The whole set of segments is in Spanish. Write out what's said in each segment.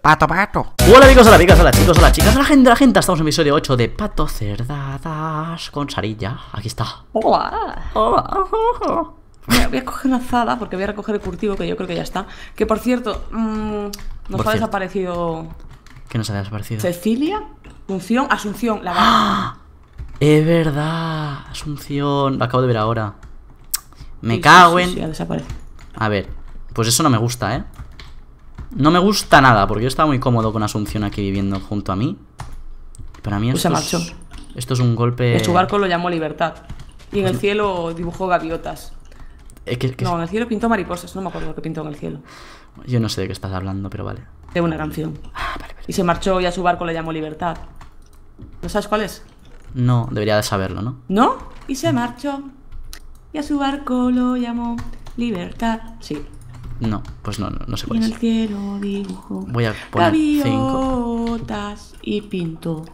Pato, pato. Hola amigos, hola amigas, hola chicos, hola chicas, hola gente, la gente. Estamos en episodio 8 de Pato Cerdadas con Sarilla. Aquí está. Hola. voy a coger una azada porque voy a recoger el curtido que yo creo que ya está. Que por cierto, mm, nos ha desaparecido. ¿Qué nos ha desaparecido? Cecilia, Asunción, Asunción, la verdad ¡Ah! Es verdad, Asunción. Lo acabo de ver ahora. Me cago en. a ver, pues eso no me gusta, ¿eh? No me gusta nada, porque yo estaba muy cómodo con Asunción aquí viviendo junto a mí. Para mí pues esto, se marchó. Es, esto es un golpe... En su barco lo llamó Libertad. Y en el pues cielo dibujó gaviotas. Eh, no, en el cielo pintó mariposas. No me acuerdo lo que pintó en el cielo. Yo no sé de qué estás hablando, pero vale. De una canción. Ah, vale, vale. Y se marchó y a su barco lo llamó Libertad. ¿No sabes cuál es? No, debería de saberlo, ¿no? ¿No? Y se marchó. Y a su barco lo llamó Libertad. Sí. No, pues no, no, no sé cuál en el cielo Voy a poner cinco. y pinto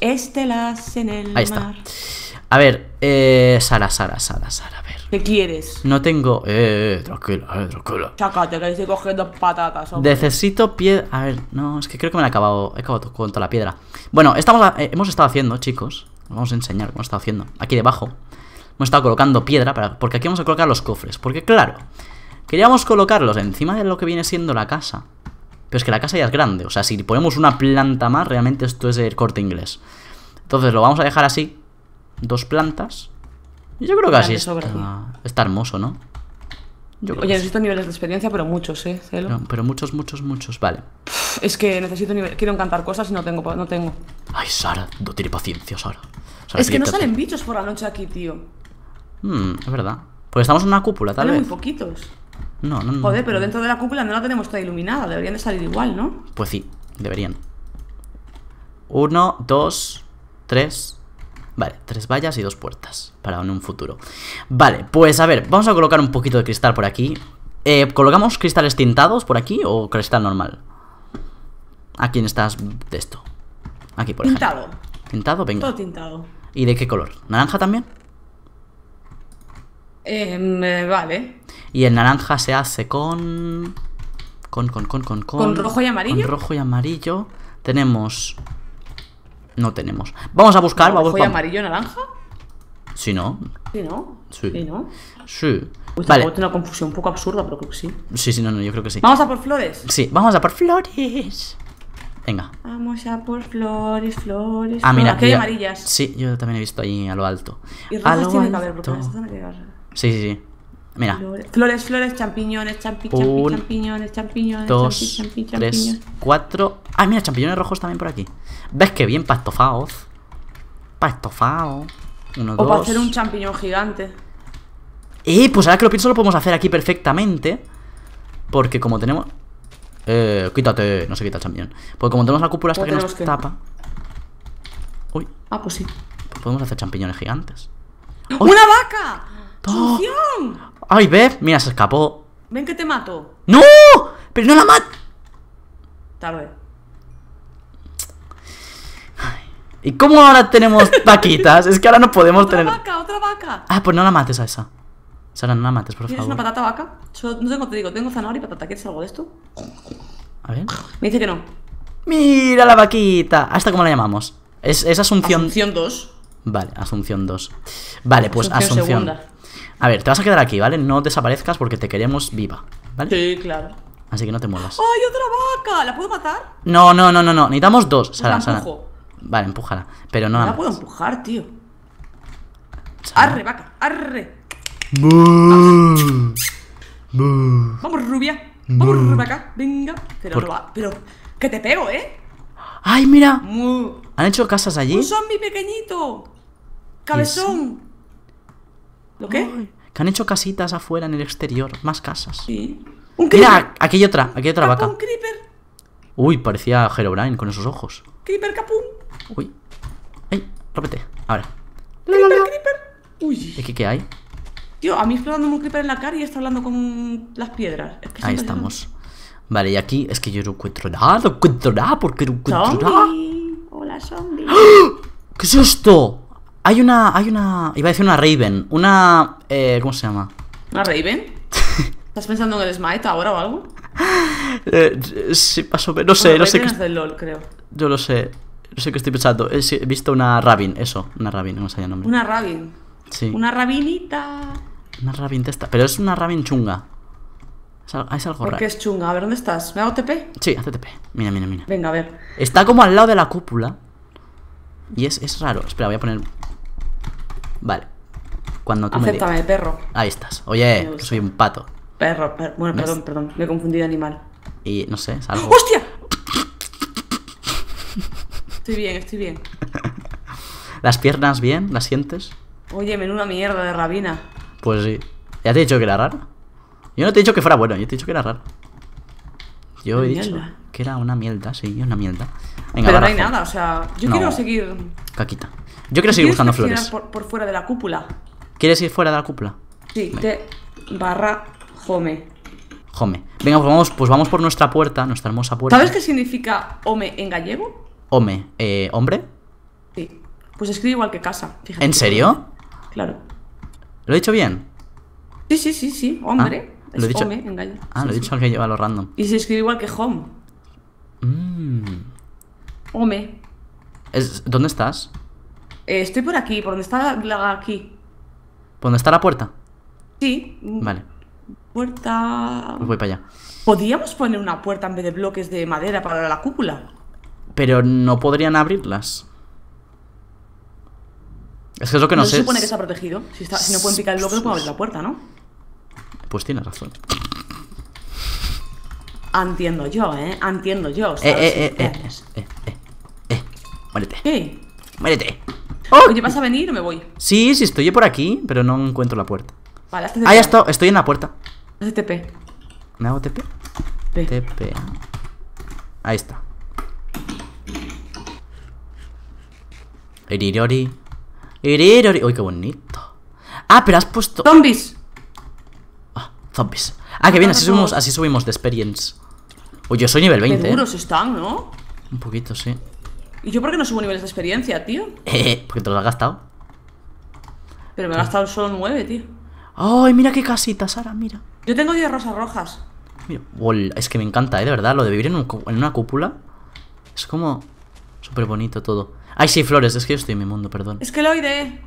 estelas en el mar. A ver, eh, Sara, Sara, Sara, Sara, a ver. ¿Qué quieres? No tengo. Eh, eh tranquila, eh, tranquila. Chácate, que estoy cogiendo patatas. Necesito piedra. A ver, no, es que creo que me la he acabado. He acabado con toda la piedra. Bueno, estamos, eh, hemos estado haciendo, chicos. vamos a enseñar cómo hemos estado haciendo. Aquí debajo. Hemos estado colocando piedra para, porque aquí vamos a colocar los cofres. Porque, claro, Queríamos colocarlos encima de lo que viene siendo la casa. Pero es que la casa ya es grande. O sea, si ponemos una planta más, realmente esto es el corte inglés. Entonces lo vamos a dejar así. Dos plantas. Yo creo que así está, hermoso, ¿no? Oye, necesito niveles de experiencia, pero muchos, ¿eh? pero muchos, muchos, muchos, vale. Es que necesito niveles. Quiero encantar cosas y no tengo. No Ay, Sara, no tiene paciencia, Sara. es que no salen bichos por la noche aquí, tío. Mmm, es verdad. Pues estamos en una cúpula, tal vez. muy poquitos. No, no, no. Joder, pero dentro de la cúpula no la tenemos toda iluminada. Deberían de salir igual, ¿no? Pues sí, deberían. Uno, dos, tres. Vale, tres vallas y dos puertas para un futuro. Vale, pues a ver, vamos a colocar un poquito de cristal por aquí. Eh, ¿Colocamos cristales tintados por aquí o cristal normal? ¿A quién estás de esto. Aquí, por ejemplo. Tintado. ¿Tintado? Venga. Todo tintado. ¿Y de qué color? ¿Naranja también? Em, eh, vale. Y el naranja se hace con... Con, con, con, con, con... rojo y amarillo? Con rojo y amarillo. Tenemos... No tenemos. Vamos a buscar... ¿Rojo y amarillo, naranja? Si no. Si no. Sí. No? sí. una confusión un poco absurda, pero creo que sí. Sí, sí, no, no, yo creo que sí. ¿Vamos a por flores? Sí, vamos a por flores. Venga. Vamos a por flores, flores. Ah, mira, aquí hay amarillas. Sí, yo también he visto ahí a lo alto. Y tiene que haber, porque Sí, sí, sí. Mira. Flores, flores, champiñones, champi, champi, champiñones, champiñones, dos, tres, cuatro. Ah, mira, champiñones rojos también por aquí. ¿Ves que bien pactofaos? Pactofaos Uno, para hacer un champiñón gigante. Eh, pues ahora que lo pienso lo podemos hacer aquí perfectamente. Porque como tenemos... Eh, quítate. No se quita el champiñón. Porque como tenemos la cúpula hasta que nos tapa... Uy. Ah, pues sí. Pues podemos hacer champiñones gigantes. ¡Una vaca! ¡Ay, ver! Mira, se escapó. Ven que te mato. ¡No! ¡Pero no la mat... Tarde. ¿Y cómo ahora tenemos vaquitas? es que ahora no podemos tener. ¡Otra vaca! ¡Otra vaca! Ah, pues no la mates a esa. Sara, no la mates, por favor. ¿Es una patata vaca? Yo, no tengo, te digo, tengo zanahoria y patata. ¿Quieres algo de esto? A ver. Me dice que no. ¡Mira la vaquita! ¿Hasta cómo la llamamos? Es, es Asunción. Asunción 2. Vale, Asunción 2. Vale, pues Asunción. A ver, te vas a quedar aquí, ¿vale? No desaparezcas porque te queremos viva, ¿vale? Sí, claro. Así que no te muevas. ¡Ay, otra vaca! ¿La puedo matar? No, no, no, no, no. Necesitamos dos, pues Sara, Sara. Vale, empújala. Pero no la. La puedo empujar, tío. Arre, vaca, arre. Vamos, rubia. Vamos, rubia. Venga. Pero Pero. Que te pego, ¿eh? ¡Ay, mira! ¿Han hecho casas allí? ¡Un zombie pequeñito! ¡Cabezón! ¿Lo qué? Que han hecho casitas afuera en el exterior, más casas. Sí. ¿Un Mira, aquí hay otra, aquí hay otra ah, vaca. Creeper. Uy, parecía Herobrine con esos ojos. Creeper capum. Uy. Ay, rápete, Ahora. Creeper, creeper. Uy. ¿Qué, ¿Qué hay? Tío, a mí explotando un creeper en la cara y está hablando con las piedras. Es que Ahí estamos. Vale, y aquí es que yo no encuentro nada, no encuentro nada, porque no encuentro zombie. nada. Hola, zombie. ¡Ah! ¿Qué es esto? Hay una, hay una, iba a decir una Raven, una, eh, ¿cómo se llama? ¿Una Raven? ¿Estás pensando en el Smite ahora o algo? Eh, sí, más no sé, no sé. qué. es del LOL, creo. Yo lo sé, no sé qué estoy pensando. He visto una Rabin, eso, una Rabin, no sé el nombre. Una Rabin. Sí. Una Rabinita. Una Rabin testa esta, pero es una Rabin chunga. Es algo, es algo raro. qué es chunga? A ver, ¿dónde estás? ¿Me hago TP? Sí, hace TP. Mira, mira, mira. Venga, a ver. Está como al lado de la cúpula. Y es, es raro. Espera, voy a poner Vale. Cuando tú Acéptame, perro. Ahí estás. Oye, soy un pato. Perro, Bueno, perdón, perdón. Me he confundido de animal. Y no sé, salgo ¡Hostia! estoy bien, estoy bien. ¿Las piernas bien? ¿Las sientes? Oye, menuda mierda de rabina. Pues sí. ¿Ya te he dicho que era raro? Yo no te he dicho que fuera bueno, yo te he dicho que era raro. Yo he dicho que era una mierda, sí, una mierda. Pero no hay nada, o sea, yo quiero seguir. Caquita. Yo quiero seguir buscando flores. ¿Quieres ir fuera de la cúpula? Sí, te barra home. Home. Venga, pues vamos, pues vamos por nuestra puerta, nuestra hermosa puerta. ¿Sabes qué significa home en gallego? Home, eh, hombre. Sí. Pues escribe igual que casa, fíjate. ¿En serio? Claro. ¿Lo he dicho bien? Sí, sí, sí, sí, hombre. es ah, lo he dicho, home en gallego. Ah, lo he dicho al que lleva lo random. Y se escribe igual que home. Mmm. Home. ¿Dónde estás? Eh, estoy por aquí, por donde está la, aquí. ¿Por donde está la puerta? Sí. Vale. Puerta. Pues voy para allá. ¿Podríamos poner una puerta en vez de bloques de madera para la cúpula? Pero no podrían abrirlas. Es que es lo que no, no sé. Se supone que está protegido. Si, no pueden picar el bloque, no pueden abrir la puerta, ¿no? Pues tienes razón. Entiendo yo, ¿eh? Entiendo yo. Eh eh, eh, eh, eh, eh, eh, eh, eh, Muérete. ¿Qué? Muérete. ¡Oh! ¿vas a venir o me voy? Sí, sí, estoy por aquí, pero no encuentro la puerta. Ahí Ah, está, estoy en la puerta. Hazte TP. ¿Me hago TP? TP. Ahí está. Irirori. Irirori. Uy, qué bonito. Ah, pero has puesto. ¡Zombies! Ah, zombies. Ah, que bien, así subimos, así subimos de experience. Uy, yo soy nivel 20. ¿eh? están, ¿no? Un poquito, sí. ¿Y yo por qué no subo niveles de experiencia, tío? Eh, porque te los has gastado. Pero me he gastado solo nueve, tío. ¡Ay, mira qué casita, Sara! Mira. Yo tengo diez rosas rojas. Mira, es que me encanta, ¿eh? De verdad, lo de vivir en, una cúpula es como súper bonito todo. ¡Ay, sí, flores! Es que yo estoy en mi mundo, perdón. Es que lo eh.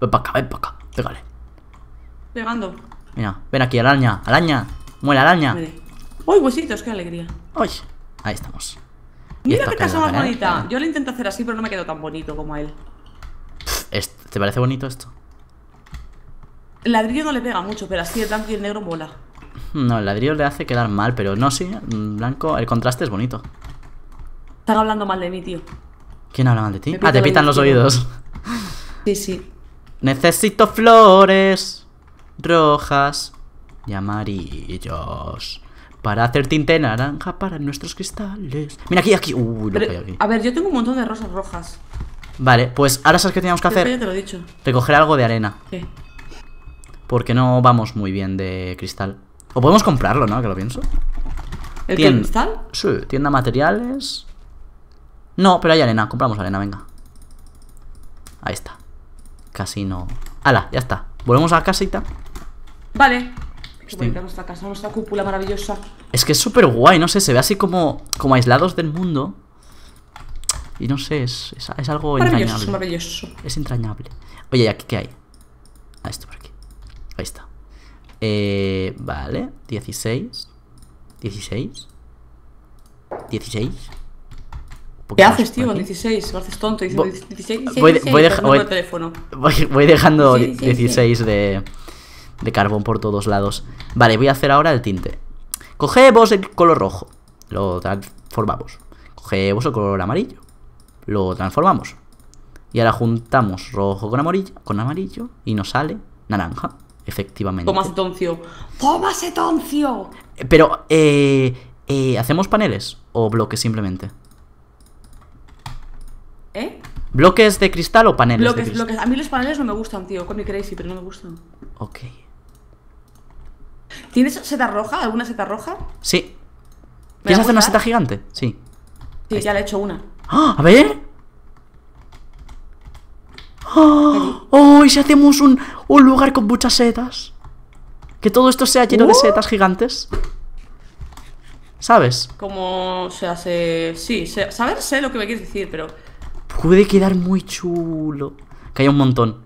Ven para acá, ven para acá. Pégale. Pegando. Mira, ven aquí, araña, araña. muela araña. ¡Uy, huesitos! ¡Qué alegría! ¡Ay! Ahí estamos. Mira qué casa más bonita. Yo lo intento hacer así, pero no me quedo tan bonito como él. ¿Te parece bonito esto? El ladrillo no le pega mucho, pero así el blanco y el negro mola. No, el ladrillo le hace quedar mal, pero no, sí, blanco, el contraste es bonito. Están hablando mal de mí, tío. ¿Quién habla mal de ti? ah, te pitan los oídos. Sí, sí. Necesito flores rojas y amarillos. Para hacer tinte naranja para nuestros cristales. Mira aquí, aquí. A ver, yo tengo un montón de rosas rojas. Vale, pues ahora sabes que tenemos que hacer. lo Recoger algo de arena. ¿Qué? Porque no vamos muy bien de cristal. O podemos comprarlo, ¿no? Que lo pienso. ¿El cristal? Sí, tienda materiales. No, pero hay arena. Compramos arena, venga. Ahí está. Casi no ¡Hala! Ya está. Volvemos a la casita. Vale nuestra casa, nuestra cúpula maravillosa. Es que es súper guay, no sé, se ve así como, como aislados del mundo. Y no sé, es, es, es algo maravilloso, es Maravilloso. Es entrañable. Oye, ¿y aquí qué hay? Ah, esto por aquí. Ahí está. Eh, vale, 16. 16. 16. ¿Qué haces, tío? 16, lo haces tonto. 16, voy, voy, voy, dejando 16 de de carbón por todos lados. Vale, voy a hacer ahora el tinte. Cogemos el color rojo. Lo transformamos. Cogemos el color amarillo. Lo transformamos. Y ahora juntamos rojo con amarillo, con amarillo y nos sale naranja, efectivamente. ese toncio. Tómase toncio. Pero, eh, eh, ¿hacemos paneles o bloques simplemente? ¿Eh? ¿Bloques de cristal o paneles? A mí los paneles no me gustan, tío. Con mi crazy, pero no me gustan. Ok. ¿Tienes seta roja? ¿Alguna seta roja? Sí. ¿Quieres hacer una seta gigante? Sí. Sí, ya le he hecho una. ¡Ah! ¡A ver! ¡Oh! si hacemos un, un, lugar con muchas setas! Que todo esto sea lleno de setas gigantes. ¿Sabes? Como se hace. Sí, saber sé lo que me quieres decir, pero. Puede quedar muy chulo. Que hay un montón.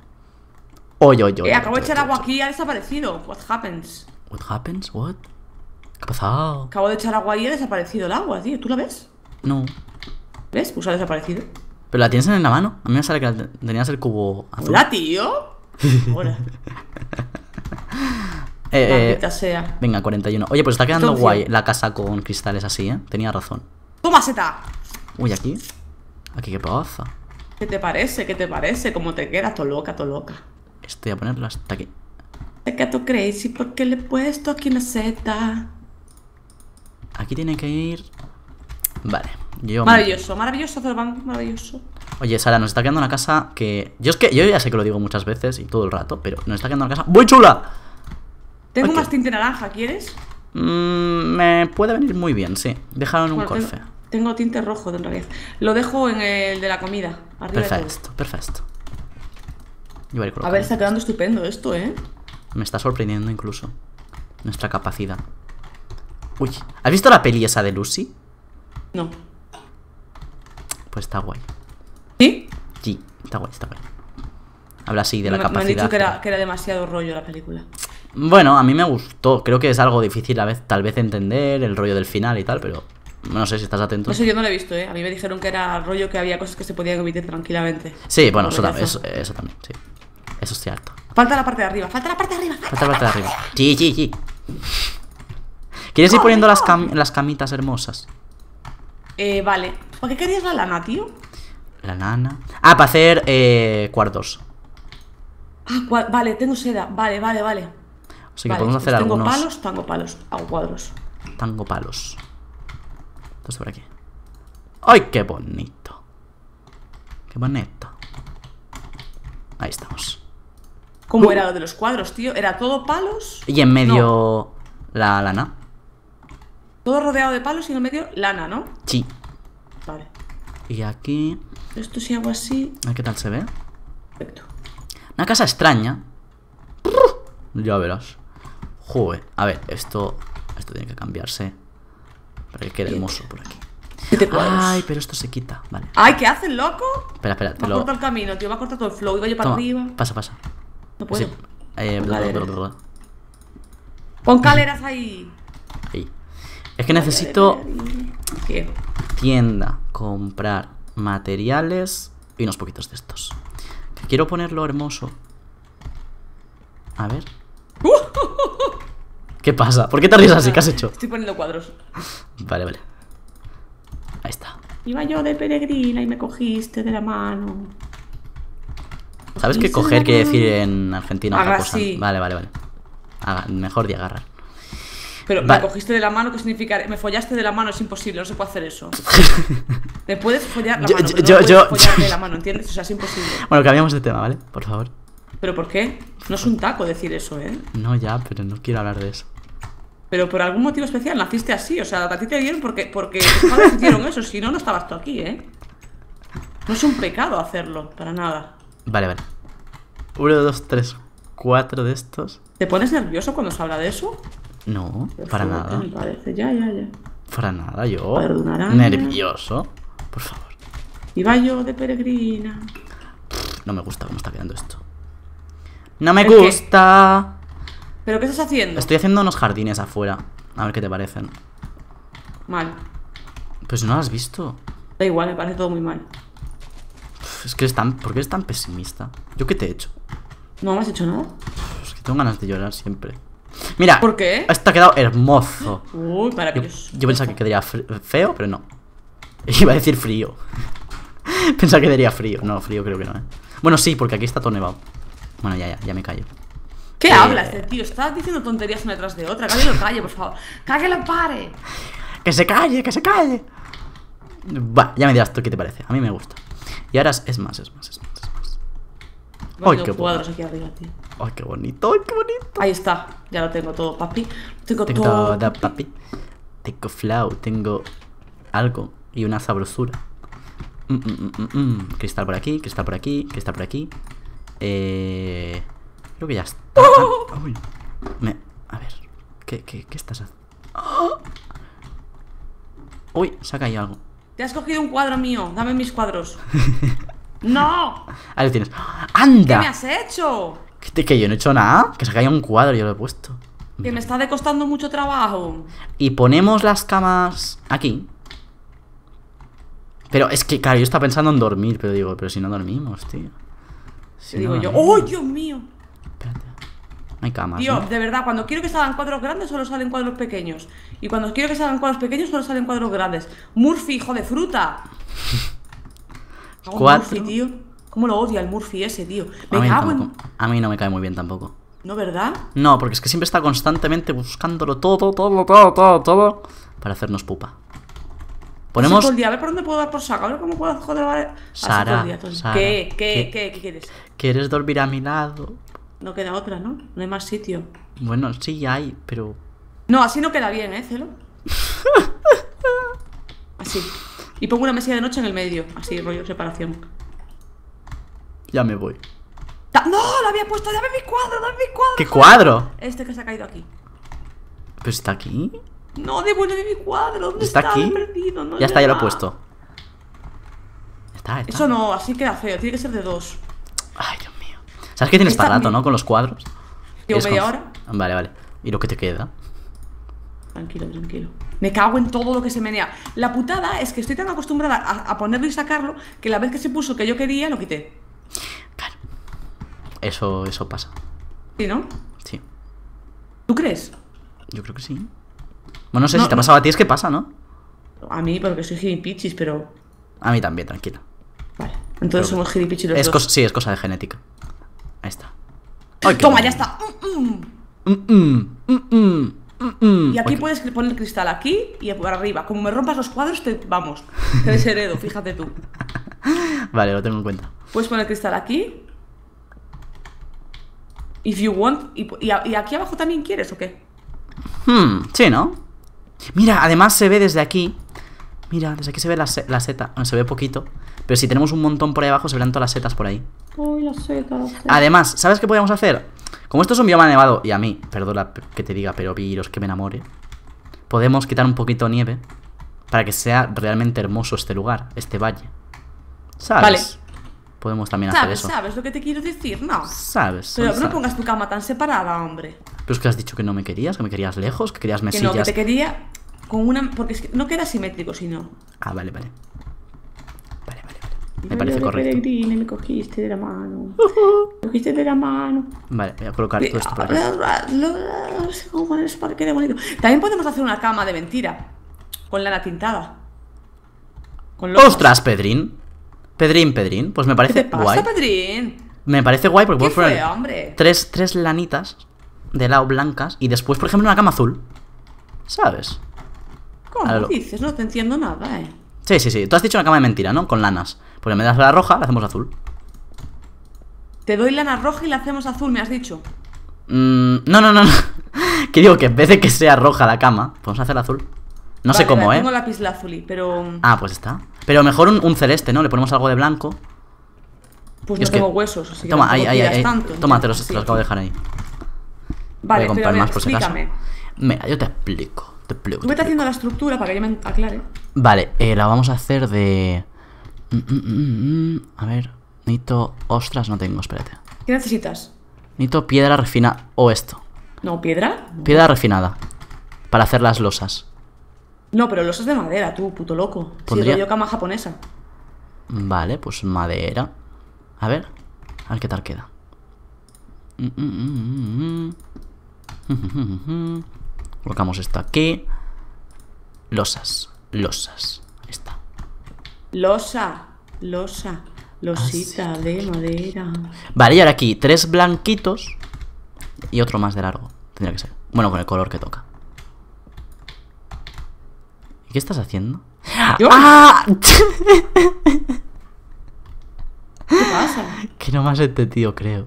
Oye, oye, oye. Eh, acabo de echar agua aquí y ha desaparecido. What happens? What happens? What? ¿Qué ha pasado? Acabo de echar agua y ha desaparecido el agua, tío. ¿Tú la ves? No. ¿Ves? Pues ha desaparecido. Pero la tienes en la mano. A mí me sale que la tenías el cubo azul. Hola, tío. Hola. eh, eh sea. Venga, 41. Oye, pues está quedando guay la casa con cristales así, ¿eh? Tenía razón. ¡Toma, seta! Uy, aquí. Aquí, qué pasa. ¿Qué te parece? ¿Qué te parece? ¿Cómo te queda? Todo loca, todo loca. Estoy a ponerlo hasta aquí. Te quedo crazy porque le he puesto aquí una seta? Aquí tiene que ir. Vale. Yo maravilloso, maravilloso, maravilloso. Oye, Sara, nos está quedando una casa que. Yo es que yo ya sé que lo digo muchas veces y todo el rato, pero nos está quedando una casa muy chula. Tengo más tinte naranja, ¿quieres? Mm, me puede venir muy bien, sí. Dejaron un corfe. Tengo, tinte rojo, de realidad. Lo dejo en el de la comida. perfecto, perfecto. a ver, está quedando estupendo esto, ¿eh? Me está sorprendiendo incluso nuestra capacidad. Uy, ¿has visto la peli esa de Lucy? No. Pues está guay. ¿Sí? Sí, está guay, está guay. Habla así de la capacidad. Me han dicho que era, que era, demasiado rollo la película. Bueno, a mí me gustó. Creo que es algo difícil a vez, tal vez entender el rollo del final y tal, pero no sé si estás atento. No sé, yo no lo he visto, ¿eh? A mí me dijeron que era rollo que había cosas que se podían omitir tranquilamente. Sí, bueno, eso, eso, eso, también, sí. Eso es cierto. Falta la parte de arriba, falta la parte de arriba. Falta la parte de arriba. Sí, sí, sí. ¿Quieres ir poniendo las, las camitas hermosas? Eh, vale. ¿Por qué querías la lana, tío? La lana. Ah, para hacer eh, cuartos. Ah, vale, tengo seda. Vale, vale, vale. O sea que podemos pues hacer tengo palos, tengo palos. Hago cuadros. Tengo palos. Entonces por aquí. ¡Ay, qué bonito! Qué bonito. Ahí estamos. ¿Cómo era lo de los cuadros, tío. Era todo palos. Y en medio la lana. Todo rodeado de palos y en medio lana, ¿no? Sí. Vale. Y aquí. Esto si hago así. A ah, qué tal se ve. Perfecto. Una casa extraña. Ya verás. Joder. A ver, esto. Esto tiene que cambiarse. Para que quede hermoso por aquí. Ay, pero esto se quita, vale. Ay, ¿qué hacen, loco? Espera, espera, me el camino, tío. Va a cortar todo el flow. para arriba. Pasa, pasa. No puedo. Sí. Eh, Pon caleras ahí. ahí. Es que necesito ¿Qué? tienda, comprar materiales y unos poquitos de estos. Quiero ponerlo hermoso. A ver. ¿Qué pasa? ¿Por qué te ríes así? ¿Qué has hecho? Estoy poniendo cuadros. Vale, vale. Ahí está. Iba yo de peregrina y me cogiste de la mano. ¿Sabes qué coger quiere decir en Argentina. otra Vale, vale, vale. mejor de agarrar. Pero me cogiste de la mano, ¿qué significa? Me follaste de la mano, es imposible, no se puede hacer eso. me puedes follar la mano, yo, yo, puedes follar de la mano, ¿entiendes? O sea, es imposible. Bueno, cambiamos de tema, ¿vale? Por favor. ¿Pero por qué? No es un taco decir eso, ¿eh? No, ya, pero no quiero hablar de eso. Pero por algún motivo especial naciste así, o sea, a ti te dieron porque, porque tus padres hicieron eso, si no, no estabas tú aquí, ¿eh? No es un pecado hacerlo, para nada. Vale, vale. Uno, dos, tres, cuatro de estos. ¿Te pones nervioso cuando se habla de eso? No, para nada. ya, ya, ya. Para nada, yo. Nervioso. Por favor. Y va de peregrina. no me gusta cómo está quedando esto. ¡No me gusta! ¿Pero qué estás haciendo? Estoy haciendo unos jardines afuera. A ver qué te parecen. Mal. Pues no lo has visto. Da igual, me parece todo muy mal. es que es tan. ¿Por qué eres tan pesimista? ¿Yo qué te he hecho? ¿No has hecho nada? Es que tengo ganas de llorar siempre. Mira, ¿por qué? Esto ha quedado hermoso. Uy, que Yo, yo pensaba que quedaría feo, pero no. Iba a decir frío. pensaba que quedaría frío. No, frío creo que no, ¿eh? Bueno, sí, porque aquí está todo nevado. Bueno, ya, ya, ya me callo. ¿Qué eh, hablas, eh, tío? Estás diciendo tonterías una detrás de otra. cállate lo por favor. ¡Que pare! ¡Que se calle, que se calle! Va, ya me dirás tú qué te parece. A mí me gusta. Y ahora es más, es más, es más. Ay, qué cuadros aquí arriba, tío. Ay, qué bonito, ay, qué bonito. Ahí está, ya lo tengo todo, papi. Tengo, todo. papi. Tengo flow, tengo algo y una sabrosura. Mm, mm, mm, cristal por aquí, cristal por aquí, cristal por aquí. Eh, creo que ya está. uy. a ver, ¿qué, qué, qué estás haciendo? Uy, se ha caído algo. Te has cogido un cuadro mío, dame mis cuadros. ¡No! Ahí lo tienes. ¡Anda! ¿Qué me has hecho? Que, que yo no he hecho nada. Que se caía un cuadro, y yo lo he puesto. Que me está costando mucho trabajo. Y ponemos las camas aquí. Pero es que, claro, yo estaba pensando en dormir, pero digo, pero si no dormimos, tío. Si digo yo, ¡oh, Dios mío! Espérate. Hay camas. Tío, de verdad, cuando quiero que salgan cuadros grandes, solo salen cuadros pequeños. Y cuando quiero que salgan cuadros pequeños, solo salen cuadros grandes. Murphy, hijo de fruta. ¿Cómo lo odia el Murphy ese, tío? a mí no me cae muy bien tampoco. ¿No, verdad? No, porque es que siempre está constantemente buscándolo todo, todo, todo, todo, todo. Para hacernos pupa. Ponemos. el por dónde puedo dar por saco. cómo puedo Sara, ¿Qué, qué, qué, qué, qué quieres? ¿Quieres dormir a mi lado? No queda otra, ¿no? No hay más sitio. Bueno, sí hay, pero. No, así no queda bien, ¿eh, Celo? así. Y pongo una mesa de noche en el medio, así, rollo separación. Ya me voy. ¡No! ¡Lo había puesto! ¡Dame mi cuadro! ¡Dame mi cuadro! ¿Qué cuadro? Este que se ha caído aquí. ¿Pero está aquí? No, devuelve mi cuadro. ¿Dónde está? aquí? Perdido, ya está, ya lo he puesto. Está, Eso no, así queda feo. Tiene que ser de dos. Ay, Dios mío. ¿Sabes que tienes para rato, no? Con los cuadros. Digo, media hora. Vale, vale. ¿Y lo que te queda? Tranquilo, tranquilo. Me cago en todo lo que se menea. La putada es que estoy tan acostumbrada a, ponerlo y sacarlo que la vez que se puso que yo quería, lo quité. Claro. Eso, eso pasa. ¿Sí, no? Sí. ¿Tú crees? Yo creo que sí. Bueno, no sé si te ha pasado a ti, es que pasa, ¿no? A mí, porque soy gilipichis, pero. A mí también, tranquila. Vale. Entonces somos gilipichis los es Sí, es cosa de genética. Ahí está. Toma, ya está. ¡Mmm! ¡Mmm! y aquí puedes poner cristal aquí y por arriba. Como me rompas los cuadros, te vamos, te desheredo, fíjate tú. Vale, lo tengo en cuenta. Puedes poner cristal aquí. If you want. ¿Y, aquí abajo también quieres o qué? Hmm, sí, ¿no? Mira, además se ve desde aquí. Mira, desde aquí se ve la, la seta. se ve poquito. Pero si tenemos un montón por ahí abajo, se verán todas las setas por ahí. Además, ¿sabes qué podríamos hacer? Como esto es un bioma nevado, y a mí, perdona que te diga, pero viros que me enamore, podemos quitar un poquito de nieve para que sea realmente hermoso este lugar, este valle. ¿Sabes? Vale. Podemos también hacer eso. ¿Sabes lo que te quiero decir? No. ¿Sabes? Pero no pongas tu cama tan separada, hombre. Pero es que has dicho que no me querías, que me querías lejos, que querías mesillas. Que no, te quería con una... Porque no queda simétrico, sino... Ah, vale, vale. Me parece correcto. me cogiste de la mano. Me cogiste de la mano. Vale, voy a colocar todo esto Para aquí. No sé cómo poner También podemos hacer una cama de mentira. Con lana tintada. ¡Ostras, Pedrín! Pedrín, Pedrín. Pues me parece ¿Qué te pasa, guay. Pedrín? Me parece guay porque puedo poner Tres, lanitas de lado blancas y después, por ejemplo, una cama azul. ¿Sabes? ¿Cómo dices? No te entiendo nada, eh. Sí, sí, sí. Tú has dicho una cama de mentira, ¿no? Con lanas. Porque me das la roja, la hacemos azul. Te doy lana roja y la hacemos azul, me has dicho. Mm, no, no, no, no. que digo que en vez de que sea roja la cama, podemos hacerla azul. No sé cómo, ¿eh? Tengo lápiz lazuli, pero. Mm, ah, pues está. Pero mejor un, celeste, ¿no? Le ponemos algo de blanco. Pues no tengo huesos, así Toma, ahí, ahí, Toma, te los, acabo de dejar ahí. Vale, pero explícame. si Mira, yo te explico. Tú vete haciendo la estructura para que yo me aclare. Vale, eh, la vamos a hacer de... Mm, mm, mm, a ver, necesito... Ostras, no tengo, espérate. ¿Qué necesitas? Necesito piedra refinada o esto. No, piedra. Piedra refinada. Para hacer las losas. No, pero losas de madera, tú, puto loco. Pondría... yo cama japonesa. Vale, pues madera. A ver, a ver qué tal queda. Colocamos esto aquí. Losas, losas. Ahí está. Losa, losa, losita ah, de madera. Vale, y ahora aquí tres blanquitos y otro más de largo. Tendría que ser. Bueno, con el color que toca. ¿Qué estás haciendo? ¡Ah! ¿Qué pasa? Que no me has entendido, creo.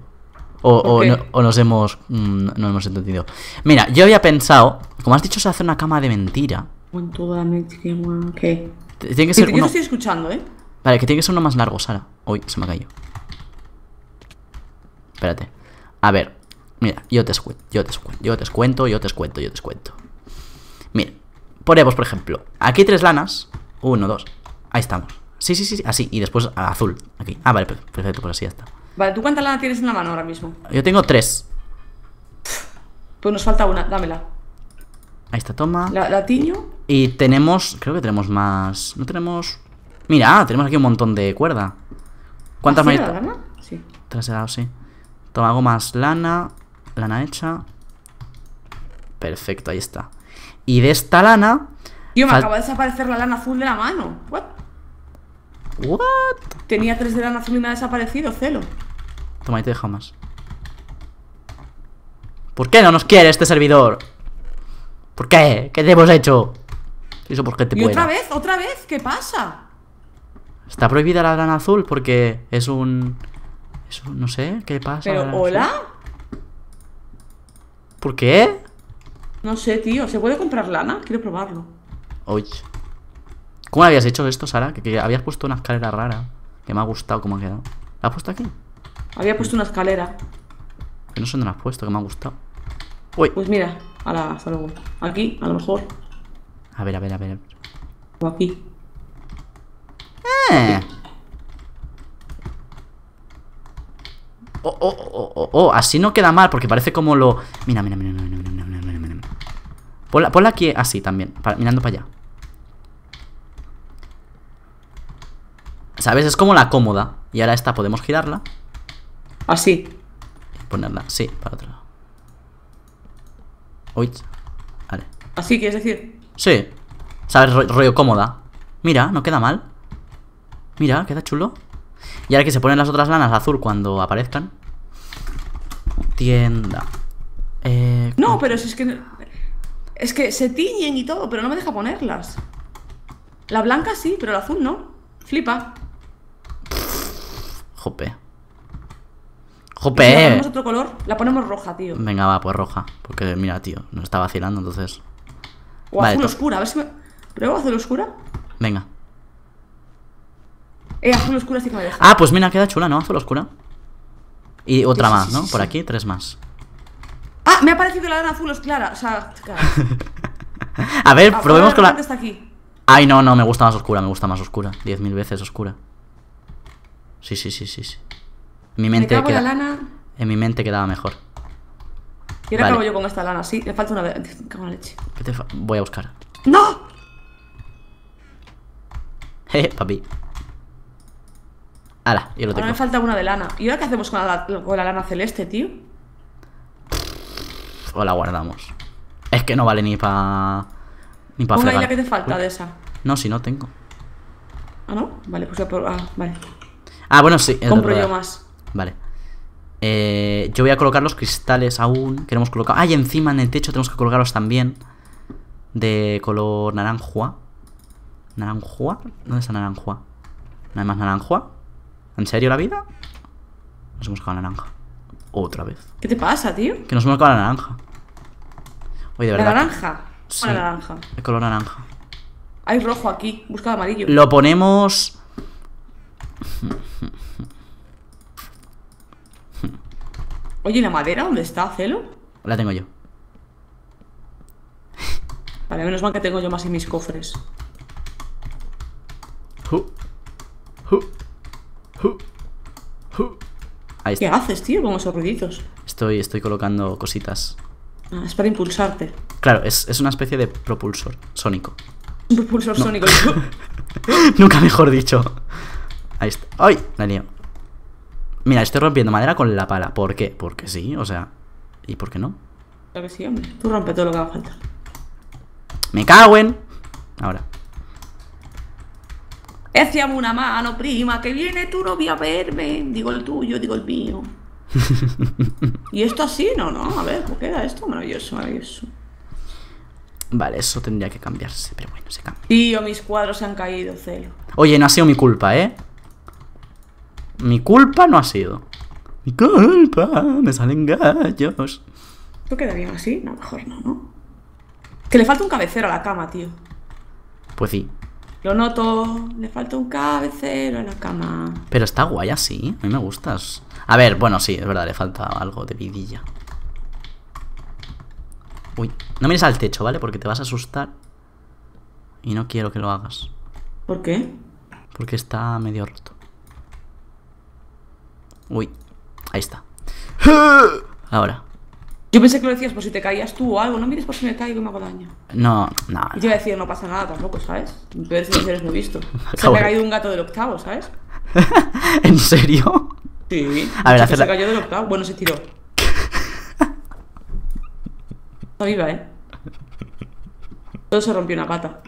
O, nos hemos. Mm, no hemos entendido. Mira, yo había pensado. Como has dicho, se hace una cama de mentira. Tiene que ser. Uno... Yo estoy escuchando, ¿eh? Vale, que tiene que ser uno más largo, Sara. Uy, se me ha cayó. Espérate. A ver. Mira, yo te cuento, yo te cuento, yo te cuento, yo te cuento, yo te cuento. Mira, ponemos, por ejemplo, aquí tres lanas. Uno, dos. Ahí estamos. Sí, sí, sí, así. Y después azul. Aquí. Ah, vale, perfecto, pues así ya está. Vale, ¿tú cuánta lana tienes en la mano ahora mismo? Yo tengo tres. Pues nos falta una, dámela. Ahí está, toma. La, tiño. Y tenemos, creo que tenemos más. No tenemos. Mira, ah, tenemos aquí un montón de cuerda. ¿Cuántas manitas? lana? Sí. dado, sí. Toma, hago más lana. Lana hecha. Perfecto, ahí está. Y de esta lana. Tío, me acaba de desaparecer la lana azul de la mano. ¿What? What? Tenía tres de lana azul y me ha desaparecido, celo. Toma, y te dejo más. ¿Por qué no nos quiere este servidor? ¿Por qué? ¿Qué te hemos hecho? Eso porque te ¿Y otra vez? ¿Otra vez? ¿Qué pasa? Está prohibida la lana azul porque es un... No sé, ¿qué pasa? ¿Pero hola? ¿Por qué? No sé, tío. ¿Se puede comprar lana? Quiero probarlo. Oye. ¿Cómo habías hecho esto, Sara? Que, habías puesto una escalera rara. Que me ha gustado cómo ha quedado. ¿La has puesto aquí? Había puesto una escalera. Que no sé dónde la has puesto, que me ha gustado. Uy. Pues mira, a la, hasta luego. Aquí, a lo mejor. A ver, a ver, a ver. O aquí. ¡Eh! Oh, oh, oh, oh, oh, así no queda mal porque parece como lo... Mira, mira, mira, mira, mira, mira, mira, mira. Ponla, aquí así también, mirando para allá. ¿Sabes? Es como la cómoda. Y ahora esta podemos girarla. Así. Ah, ponerla, sí, para otro lado. Uy. Vale. ¿Así ah, quieres decir? Sí. ¿Sabes? rollo cómoda. Mira, no queda mal. Mira, queda chulo. Y ahora que se ponen las otras lanas azul cuando aparezcan. Tienda. Eh, no, pero si es que. Es que se tiñen y todo, pero no me deja ponerlas. La blanca sí, pero la azul no. Flipa. Jope. Jope. ¿Le ponemos otro color? La ponemos roja, tío. Venga, va, pues roja. Porque mira, tío, nos está vacilando, entonces. O azul oscura, a ver si me. ¿Pruebo azul oscura? Venga. Eh, azul oscura sí que me deja. Ah, pues mira, queda chula, ¿no? Azul oscura. Y otra más, ¿no? Por aquí, tres más. Ah, me ha parecido la de azul clara. O sea, A ver, ah, pues probemos con la. Está aquí. Ay, no, no, me gusta más oscura, me gusta más oscura. Diez mil veces oscura. Sí, sí, sí, sí. En mi mente lana. En mi mente quedaba mejor. Y ahora yo con esta lana, sí. Le falta una de... Cago en leche. Voy a buscar. ¡No! Jeje, papi. Ala, yo lo tengo. Pero me falta una de lana. ¿Y ahora qué hacemos con la, con la lana celeste, tío? O la guardamos. Es que no vale ni para. Ni para Una la que te falta de esa. No, si no tengo. Ah, no. Vale, pues ya por. Ah, vale. Ah, bueno, sí. Compro yo más. Vale. Eh, yo voy a colocar los cristales aún queremos colocar. hemos Ah, y encima en el techo tenemos que colgarlos también. De color naranja. naranja ¿Dónde está naranja? ¿No hay más naranja? ¿En serio la vida? Nos hemos cagado la naranja. Otra vez. ¿Qué te pasa, tío? Que nos hemos acabado la naranja. Oye, de verdad. ¿La naranja? Sí, naranja? El color naranja. Hay rojo aquí. Busca amarillo. Lo ponemos Oye, ¿la madera dónde está, Celo? La tengo yo. Vale, menos mal que tengo yo más en mis cofres. ¿Qué haces, tío, con esos ruiditos? Estoy, estoy colocando cositas. Ah, es para impulsarte. Claro, es, una especie de propulsor sónico. propulsor sónico. Nunca mejor dicho. Ahí está. ¡Ay! La Mira, estoy rompiendo madera con la pala. ¿Por qué? Porque sí, o sea. ¿Y por qué no? Claro sí, hombre. Tú rompe todo lo que a falta. ¡Me cago Ahora. Éciame una mano, prima, que viene tu novia a verme. Digo el tuyo, digo el mío. y esto así, no, no. A ver, ¿por qué era esto? Maravilloso, maravilloso. Vale, eso tendría que cambiarse, pero bueno, se cambia. Tío, mis cuadros se han caído, celo. Oye, no ha sido mi culpa, ¿eh? Mi culpa no ha sido. Mi culpa, me salen gallos. ¿Tú queda así? No, mejor no, ¿no? Que le falta un cabecero a la cama, tío. Pues sí. Lo noto, le falta un cabecero a la cama. Pero está guay así, ¿eh? a mí me gustas. A ver, bueno, sí, es verdad, le falta algo de vidilla. Uy, no mires al techo, ¿vale? Porque te vas a asustar. Y no quiero que lo hagas. ¿Por qué? Porque está medio roto. Uy, ahí está. Ahora. Yo pensé que lo decías por si te caías tú o algo. No mires por si me caigo y me hago daño. No, nada. Yo iba a decir, no pasa nada tampoco, ¿sabes? Pero si eres muy visto. Se me ha caído un gato del octavo, ¿sabes? ¿En serio? Sí. A ver, Se cayó del octavo. Bueno, se tiró. Está viva, ¿eh? Todo se rompió una pata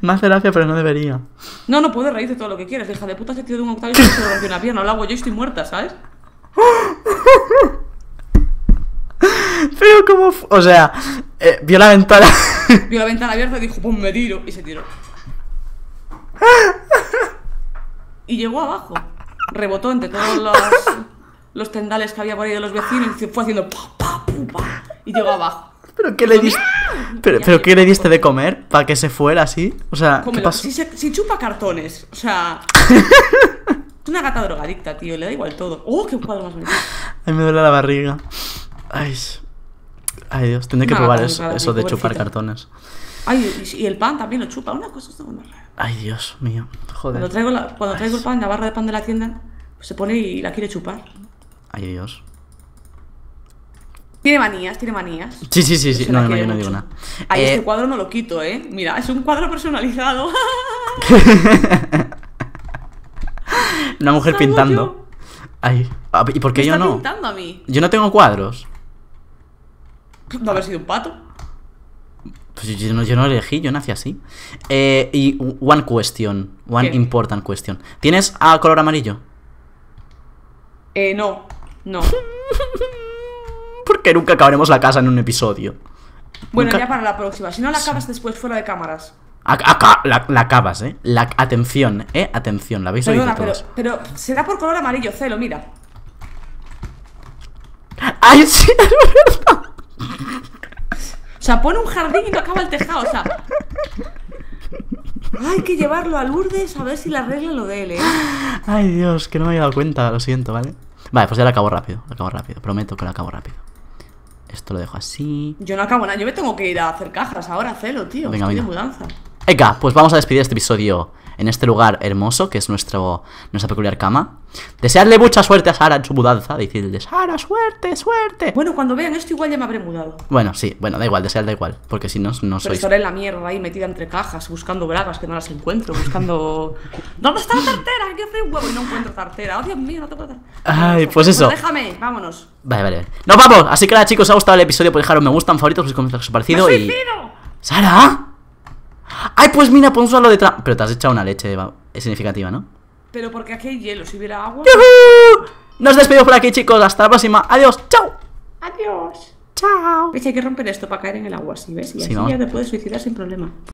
más gracia, pero no debería. No, no puedes reírte todo lo que quieres. deja de puta se tío de un Octavio y se rompió una pierna. Lo hago yo estoy muerta, ¿sabes? Pero como... O sea, eh, vio la ventana. vio la ventana abierta y dijo, pues me tiro. Y se tiró. Y llegó abajo. Rebotó entre todos los, los tendales que había por ahí de los vecinos y fue haciendo... Pa, pa, y llegó abajo. ¿Pero qué le diste? ¿Pero, qué le de comer para que se fuera así? O sea, ¿qué pasó? Si, chupa cartones, o sea... es una gata drogadicta, tío, le da igual todo. ¡Oh, qué cuadro más bonito! Ay, me duele la barriga. Ay, ay Dios, tiene que probar eso, de chupar cartones. Ay, y el pan también lo chupa, una cosa es una Ay, Dios mío, joder. Cuando traigo, cuando traigo el pan, la barra de pan de la tienda, pues se pone y la quiere chupar. Ay, Dios. Tiene manías, tiene manías. Sí, sí, sí, sí. No, yo no digo nada. Ahí eh, este cuadro no lo quito, ¿eh? Mira, es un cuadro personalizado. Una mujer pintando. Ay. Ah, ¿Y por qué yo no? pintando a mí. Yo no tengo cuadros. No haber sido un pato. Pues yo no, lo elegí, yo nací así. Eh, y one question, one important question. ¿Tienes a color amarillo? Eh, no, no. que nunca acabaremos la casa en un episodio. Bueno, ya para la próxima. Si no la acabas después fuera de cámaras. la, acabas, ¿eh? La, atención, ¿eh? Atención, la habéis Pero, pero será por color amarillo, celo, mira. ¡Ay, sí! Es O sea, pone un jardín y no acaba el tejado, o sea. Hay que llevarlo a Lourdes a ver si la regla lo de él, ¿eh? Ay, Dios, que no me había dado cuenta, lo siento, ¿vale? Vale, pues ya la acabo rápido, la acabo rápido, prometo que la acabo rápido. Esto lo dejo así. Yo no acabo nada. Yo me tengo que ir a hacer cajas ahora, Celo, tío. Venga, Estoy de mudanza. Venga, pues vamos a despedir este episodio en este lugar hermoso que es nuestro, nuestra peculiar cama. Desearle mucha suerte a Sara en su mudanza. Decirle, Sara, suerte, suerte. Bueno, cuando vean esto, igual ya me habré mudado. Bueno, sí, bueno, da igual, desearle da igual. Porque si no, no Pero estaré en la mierda ahí metida entre cajas, buscando bragas que no las encuentro, buscando. ¿Dónde está la tartera? ¿Qué hace un huevo y no encuentro tartera? Oh, Dios mío, no tengo tartera. Ay, pues, pues eso. déjame, vámonos. Vale, vale. ¡Nos vamos! Así que nada, chicos, si os ha gustado el episodio, pues dejar un me gusta, un favorito, pues si os ha parecido. ¡Me y... ¡Sara! ¡Ay, pues mira, pon solo detrás! Pero te has echado una leche es significativa, ¿no? Pero porque aquí hay hielo, si hubiera agua... ¡Yuhu! Nos despedimos por aquí, chicos. Hasta la próxima. Adiós. ¡Chao! Adiós. ¡Chao! ¿Ves? Hay que romper esto para caer en el agua, si ves? Y así ya te puedes suicidar sin problema.